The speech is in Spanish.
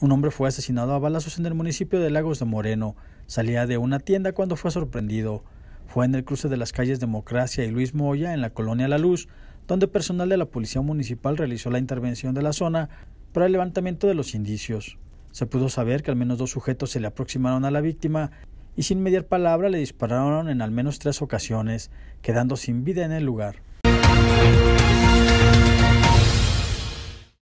Un hombre fue asesinado a balazos en el municipio de Lagos de Moreno. Salía de una tienda cuando fue sorprendido. Fue en el cruce de las calles Democracia y Luis Moya, en la colonia La Luz, donde personal de la Policía Municipal realizó la intervención de la zona para el levantamiento de los indicios. Se pudo saber que al menos dos sujetos se le aproximaron a la víctima y sin mediar palabra le dispararon en al menos tres ocasiones, quedando sin vida en el lugar.